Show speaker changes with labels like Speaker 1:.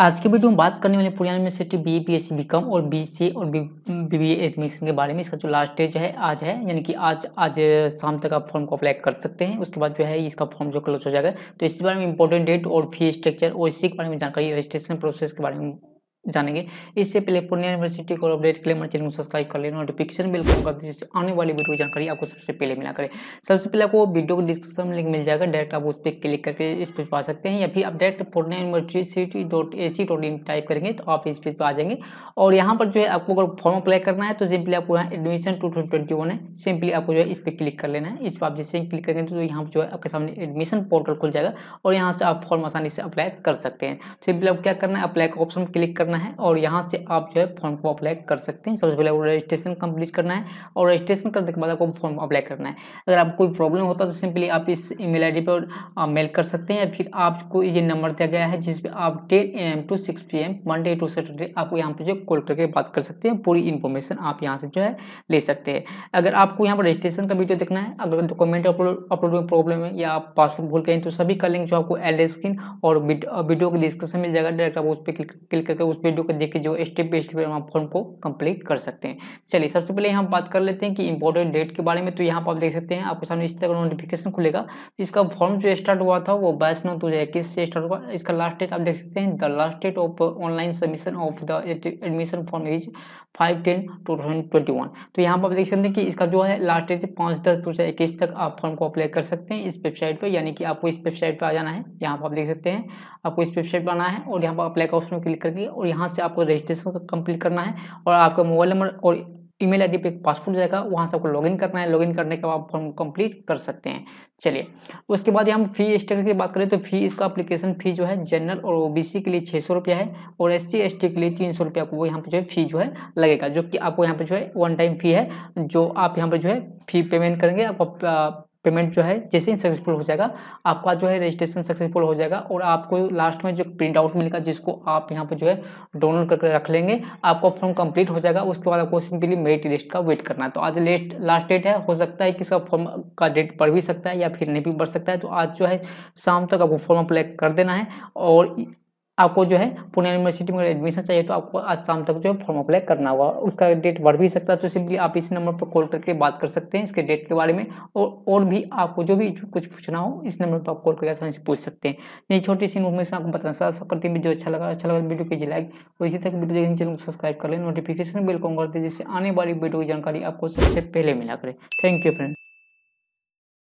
Speaker 1: आज के वीडियो में बात करने वाले Purnia university B B S C B com और बी सी और बी बी एडमिशन के बारे में इसका जो लास्ट डेट जो है आज है यानी कि आज आज शाम तक आप फॉर्म को अप्लाई कर सकते हैं उसके बाद जो है इसका फॉर्म जो क्लोज हो जाएगा तो इसके बारे में इंपॉर्टेंट डेट और फी स्ट्रक्चर और इसी के बारे में जानकारी रजिस्ट्रेशन प्रोसेस के बारे में जानेंगे इससे पहले पूर्णिया यूनिवर्सिटी को अपडेट के लिए हमारे चैनल को सब्सक्राइब कर लेना नोटिफिकेशन बिल को जिससे आने वाली वीडियो जानकारी आपको सबसे पहले मिला करें सबसे पहले आपको वीडियो को डिस्क्रिप्शन में लिंक मिल जाएगा डायरेक्ट आप उस पर क्लिक करके इस पेज पर आ सकते हैं या फिर आप direct Purnia university dot A C dot in type करेंगे तो आप इस पेज पर आ जाएंगे और यहाँ पर जो है आपको अगर फॉर्म अप्लाई करना है तो सिंपली आपको यहाँ एडमिशन टू ट्वेंटी वन है सिंपली आपको जो है इस पर क्लिक कर लेना है इस पर आप जैसे क्लिक करेंगे तो यहाँ पर जो है आपके सामने एडमिशन पोर्टल खुल जाएगा और यहाँ से आप फॉर्म आसानी से अप्लाई कर सकते हैं सिंपली तो आप क्या करना है अप्लाई का ऑप्शन क्लिक करना करना है और यहाँ से आप जो है फॉर्म को अप्लाई कर सकते हैं सबसे पहले आपको रजिस्ट्रेशन कंप्लीट करना है और रजिस्ट्रेशन करने के बाद आपको फॉर्म अप्लाई करना है अगर आपको कोई प्रॉब्लम होता है तो सिंपली आप इस ईमेल आईडी पर मेल कर सकते हैं या फिर आपको ये नंबर दिया गया है जिस पर आप ten A M to six P M Monday to Saturday आपको यहाँ पर जो कॉल करके बात कर सकते हैं पूरी इन्फॉर्मेशन आप यहाँ से जो है ले सकते हैं अगर आपको यहाँ पर रजिस्ट्रेशन का वीडियो देखना है अगर डॉक्यूमेंट अपलोड अपलोड में प्रॉब्लम है या आप पासवर्ड भूल गए तो सभी का लिंक जो आपको एल स्क्रीन और वीडियो के डिस्क्रिप्शन मिल जाएगा डायरेक्ट आप उस पर क्लिक करके उस वीडियो को देख के जो स्टेप बाई स्टेप हम फॉर्म को कंप्लीट कर सकते हैं चलिए सबसे पहले हम बात कर लेते हैं कि इंपॉर्टेंट डेट के बारे में तो यहाँ पर आप देख सकते हैं आपके सामने इस तरह नोटिफिकेशन खुलेगा इसका फॉर्म जो स्टार्ट हुआ था वो बाईस नौ दो से स्टार्ट हुआ इसका लास्ट डेट आप देख सकते हैं the last date of online submission of the admission form is five ten two twenty one तो यहाँ पर आप देख सकते हैं कि इसका जो है लास्ट डेट पाँच दस दो हज़ार इक्कीस तक आप फॉर्म को अप्लाई कर सकते हैं इस वेबसाइट पर यानी कि आपको इस वेबसाइट पर आ जाना है यहाँ पर आप देख सकते हैं आपको इस वेबसाइट पर आना है और यहाँ पर अप्लाई का ऑप्शन क्लिक करके और यहाँ से आपको रजिस्ट्रेशन कंप्लीट करना है और आपका मोबाइल नंबर और ईमेल आईडी पे एक पासवर्ड जाएगा वहाँ से आपको लॉगिन करना है लॉगिन करने के बाद फॉर्म कंप्लीट कर सकते हैं चलिए उसके बाद हम फी स्ट्रक्चर की बात करें तो फी इसका अप्लीकेशन फी जो है जनरल और ओबीसी के लिए छः सौ रुपया है और एस सी के लिए तीन सौ रुपया वो यहाँ पर जो है फी जो है लगेगा जो कि आपको यहाँ पर जो है वन टाइम फी है जो आप यहाँ पर जो है फी पेमेंट करेंगे आपको पेमेंट जो है जैसे ही सक्सेसफुल हो जाएगा आपका जो है रजिस्ट्रेशन सक्सेसफुल हो जाएगा और आपको लास्ट में जो प्रिंट आउट मिलेगा जिसको आप यहाँ पर जो है डाउनलोड करके रख लेंगे आपका फॉर्म कंप्लीट हो जाएगा उसके बाद आपको सिंपली मेरिट लिस्ट का वेट करना है तो आज लेट लास्ट डेट है हो सकता है कि सब फॉर्म का डेट बढ़ भी सकता है या फिर नहीं भी बढ़ सकता है तो आज जो है शाम तक आपको फॉर्म अप्लाई कर देना है और आपको जो है पुणे यूनिवर्सिटी में एडमिशन चाहिए तो आपको आज शाम तक जो है फॉर्म अप्लाई करना होगा उसका डेट बढ़ भी सकता है तो सिंपली आप इसी नंबर पर कॉल करके बात कर सकते हैं इसके डेट के बारे में और और भी आपको जो भी कुछ पूछना हो इस नंबर पर आप कॉल करके आसानी से पूछ सकते हैं यही छोटी सी इन्फॉर्मेशन आपको बताना आशा करते हैं वीडियो अच्छा लगा अच्छा लगा तो वीडियो कीजिए लाइक और इसी तक वीडियो देखने चैनल को सब्सक्राइब कर लें नोटिफिकेशन बिल को कर दें जिससे आने वाली वीडियो की जानकारी आपको सबसे पहले मिला करें थैंक यू फ्रेंड